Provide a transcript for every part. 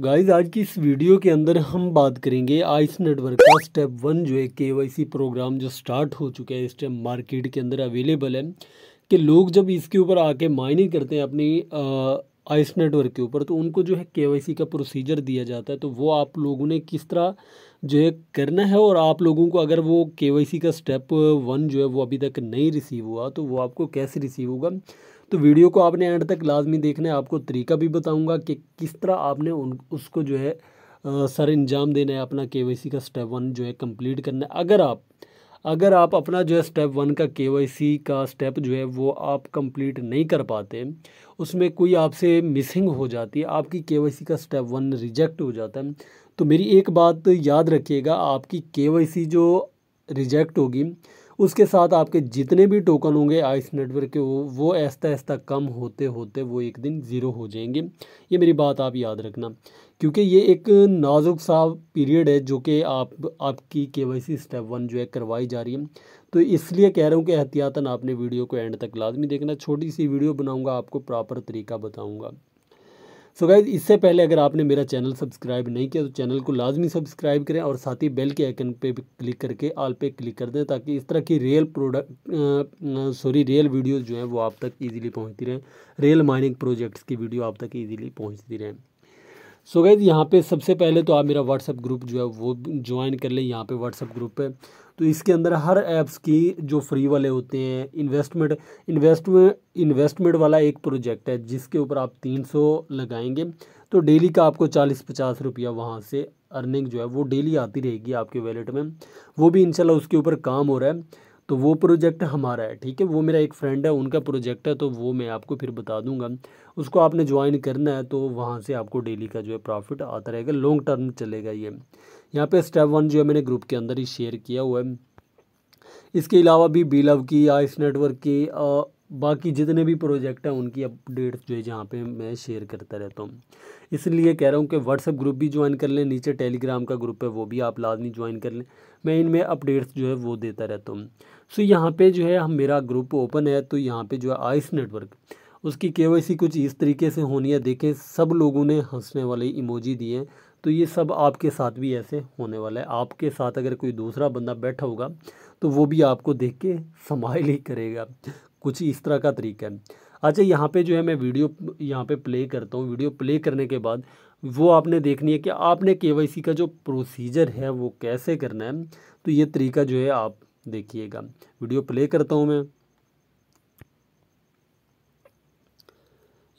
guys आज की इस वीडियो के अंदर हम बात करेंगे आइस नेटवर्क का स्टेप वन जो है के प्रोग्राम जो स्टार्ट हो चुका है इस टाइम मार्केट के अंदर अवेलेबल है कि लोग जब इसके ऊपर आके माइनिंग करते हैं अपनी आइस नेटवर्क के ऊपर तो उनको जो है के का प्रोसीजर दिया जाता है तो वो आप लोगों ने किस तरह जो है करना है और आप लोगों को अगर वो के का स्टेप वन जो है वो अभी तक नहीं रिसीव हुआ तो वो आपको कैसे रिसीव होगा तो वीडियो को आपने एंड तक लाजमी देखना है आपको तरीका भी बताऊँगा कि किस तरह आपने उन उसको जो है सर अंजाम देना है अपना के का स्टेप वन जो है कम्प्लीट करना है अगर आप अगर आप अपना जो है स्टेप वन का के का स्टेप जो है वो आप कंप्लीट नहीं कर पाते उसमें कोई आपसे मिसिंग हो जाती है आपकी के का स्टेप वन रिजेक्ट हो जाता है तो मेरी एक बात याद रखिएगा आपकी के जो रिजेक्ट होगी उसके साथ आपके जितने भी टोकन होंगे आइस नेटवर्क के वो वो ऐसा ऐसा कम होते होते वो एक दिन ज़ीरो हो जाएंगे ये मेरी बात आप याद रखना क्योंकि ये एक नाजुक सा पीरियड है जो कि आप आपकी के स्टेप वन जो है करवाई जा रही है तो इसलिए कह रहा हूँ कि एहतियातन आपने वीडियो को एंड तक लाजमी देखना छोटी सी वीडियो बनाऊँगा आपको प्रॉपर तरीका बताऊँगा सो गाइज इससे पहले अगर आपने मेरा चैनल सब्सक्राइब नहीं किया तो चैनल को लाजमी सब्सक्राइब करें और साथ ही बेल के आइकन पे भी क्लिक करके आल पे क्लिक कर दें ताकि इस तरह की real product sorry real videos जो हैं वो आप तक इजीली पहुंचती रहें रियल माइनिंग प्रोजेक्ट्स की वीडियो आप तक ईजीली पहुँचती रहें सो so गाइज़ यहाँ पे सबसे पहले तो आप मेरा व्हाट्सअप ग्रुप जो है वो ज्वाइन कर लें यहाँ पे व्हाट्सअप ग्रुप पे तो इसके अंदर हर ऐप्स की जो फ्री वाले होते हैं इन्वेस्टमेंट इन्वेस्टमेंट इन्वेस्टमेंट वाला एक प्रोजेक्ट है जिसके ऊपर आप तीन सौ लगाएंगे तो डेली का आपको चालीस पचास रुपया वहाँ से अर्निंग जो है वो डेली आती रहेगी आपके वैलेट में वो भी इनशाला उसके ऊपर काम हो रहा है तो वो प्रोजेक्ट हमारा है ठीक है वो मेरा एक फ्रेंड है उनका प्रोजेक्ट है तो वो मैं आपको फिर बता दूंगा उसको आपने ज्वाइन करना है तो वहाँ से आपको डेली का जो है प्रॉफिट आता रहेगा लॉन्ग टर्म चलेगा ये यहाँ पे स्टेप वन जो है मैंने ग्रुप के अंदर ही शेयर किया हुआ है इसके अलावा भी बी लव की आइस नेटवर्क की आ, बाकी जितने भी प्रोजेक्ट हैं उनकी अपडेट्स जो है जहाँ पे मैं शेयर करता रहता हूँ इसलिए कह रहा हूँ कि व्हाट्सअप ग्रुप भी ज्वाइन कर लें नीचे टेलीग्राम का ग्रुप है वो भी आप लाजमी ज्वाइन कर लें मैं इनमें अपडेट्स जो है वो देता रहता हूँ सो यहाँ पे जो है हम मेरा ग्रुप ओपन है तो यहाँ पर जो है आइस नेटवर्क उसकी के कुछ इस तरीके से होनी है देखें सब लोगों ने हंसने वाले इमोजी दिए हैं तो ये सब आपके साथ भी ऐसे होने वाला है आपके साथ अगर कोई दूसरा बंदा बैठा होगा तो वो भी आपको देख के समाइल ही करेगा कुछ इस तरह का तरीका है अच्छा यहाँ पे जो है मैं वीडियो यहाँ पे प्ले करता हूँ वीडियो प्ले करने के बाद वो आपने देखनी है कि आपने के का जो प्रोसीजर है वो कैसे करना है तो ये तरीका जो है आप देखिएगा वीडियो प्ले करता हूँ मैं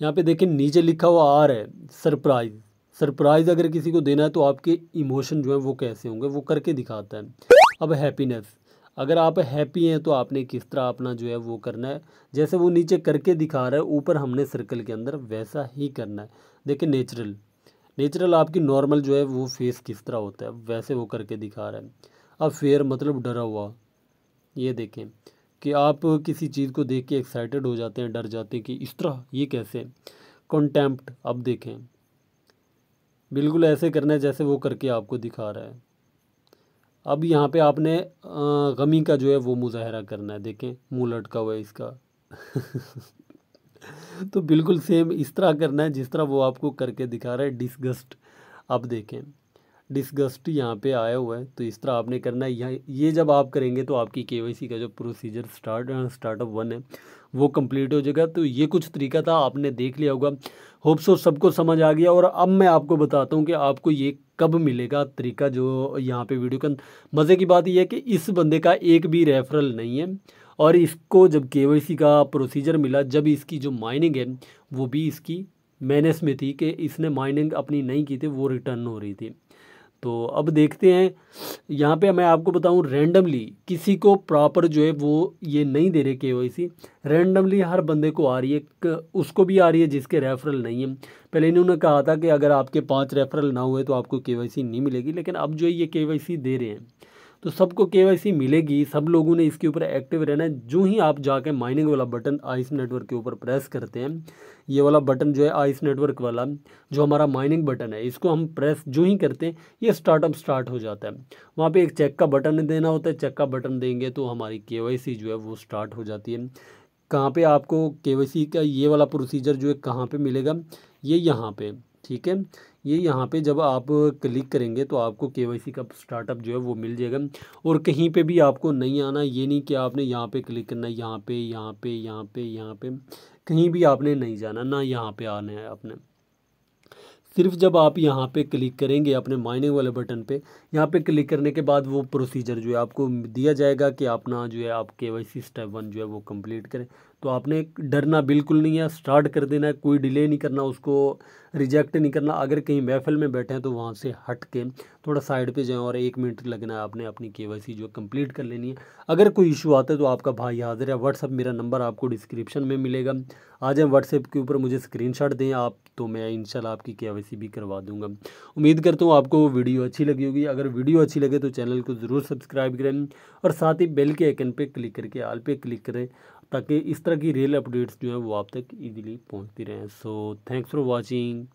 यहाँ पे देखिए नीचे लिखा हुआ आ रहा है सरप्राइज़ सरप्राइज़ अगर किसी को देना है तो आपके इमोशन जो है वो कैसे होंगे वो करके दिखाता है अब हैप्पीनेस अगर आप हैप्पी हैं तो आपने किस तरह अपना जो है वो करना है जैसे वो नीचे करके दिखा रहा है ऊपर हमने सर्कल के अंदर वैसा ही करना है देखिए नेचुरल नेचुरल आपकी नॉर्मल जो है वो फेस किस तरह होता है वैसे वो करके दिखा रहा है अब फेयर मतलब डरा हुआ ये देखें कि आप किसी चीज़ को देख के एक्साइटेड हो जाते हैं डर जाते हैं कि इस तरह ये कैसे कॉन्टेम्प्ट अब देखें बिल्कुल ऐसे करना है जैसे वो करके आपको दिखा रहा है अब यहाँ पे आपने गमी का जो है वो मुजाहरा करना है देखें मुँह लटका हुआ है इसका तो बिल्कुल सेम इस तरह करना है जिस तरह वो आपको करके दिखा रहा है डिसगस्ट अब देखें डिसगस्ट यहाँ पे आया हुआ है तो इस तरह आपने करना है यहाँ ये जब आप करेंगे तो आपकी के का जो प्रोसीजर स्टार्ट स्टार्टअप वन है वो कंप्लीट हो जाएगा तो ये कुछ तरीका था आपने देख लिया होगा होप्स और सबको समझ आ गया और अब मैं आपको बताता हूँ कि आपको ये कब मिलेगा तरीका जो यहाँ पे वीडियो का मज़े की बात यह है कि इस बंदे का एक भी रेफरल नहीं है और इसको जब के का प्रोसीजर मिला जब इसकी जो माइनिंग है वो भी इसकी मैनेस में थी कि इसने माइनिंग अपनी नहीं की थी वो रिटर्न हो रही थी तो अब देखते हैं यहाँ पे मैं आपको बताऊँ रैंडमली किसी को प्रॉपर जो है वो ये नहीं दे रहे के रैंडमली हर बंदे को आ रही है उसको भी आ रही है जिसके रेफरल नहीं है पहले इन्होंने कहा था कि अगर आपके पाँच रेफरल ना हुए तो आपको के नहीं मिलेगी लेकिन अब जो है ये के दे रहे हैं तो सबको के मिलेगी सब लोगों ने इसके ऊपर एक्टिव रहना है जो ही आप जाके माइनिंग वाला बटन आइस नेटवर्क के ऊपर प्रेस करते हैं ये वाला बटन जो है आइस नेटवर्क वाला जो हमारा माइनिंग बटन है इसको हम प्रेस जो ही करते हैं ये स्टार्टअप स्टार्ट हो जाता है वहाँ पे एक चेक का बटन देना होता है चेक का बटन देंगे तो हमारी के जो है वो स्टार्ट हो जाती है कहाँ पर आपको के का ये वाला प्रोसीजर जो है कहाँ पर मिलेगा ये यहाँ पर ठीक है ये यहाँ पे जब आप क्लिक करेंगे तो आपको के वाई सी का स्टार्टअप जो है वो मिल जाएगा और कहीं पे भी आपको नहीं आना ये नहीं कि आपने यहाँ पे क्लिक करना है यहाँ पे यहाँ पे यहाँ पे यहाँ पे कहीं भी आपने नहीं जाना ना यहाँ पे आना है आपने सिर्फ जब आप यहाँ पे क्लिक करेंगे अपने माइनिंग वाले बटन पे यहाँ पे क्लिक करने के बाद वो प्रोसीजर जो है आपको दिया जाएगा कि अपना जो है आप के वाई सी स्टेप वन जो है वो कंप्लीट करें तो आपने डरना बिल्कुल नहीं है स्टार्ट कर देना है कोई डिले नहीं करना उसको रिजेक्ट नहीं करना अगर कहीं महफिल में बैठे हैं तो वहाँ से हट के थोड़ा साइड पे जाएं और एक मिनट लगना है आपने अपनी के जो कंप्लीट कर लेनी है अगर कोई इशू आता है तो आपका भाई हाजिर है व्हाट्सअप मेरा नंबर आपको डिस्क्रिप्शन में मिलेगा आज जाए व्हाट्सएप के ऊपर मुझे स्क्रीन दें आप तो मैं इन आपकी के भी करवा दूँगा उम्मीद करता हूँ आपको वीडियो अच्छी लगी होगी अगर वीडियो अच्छी लगे तो चैनल को ज़रूर सब्सक्राइब करें और साथ ही बेल के आइकन पर क्लिक करके आल पे क्लिक करें ताकि इस तरह की रियल अपडेट्स जो है वो आप तक ईजिली पहुँचती रहें सो थैंक्स फॉर वॉचिंग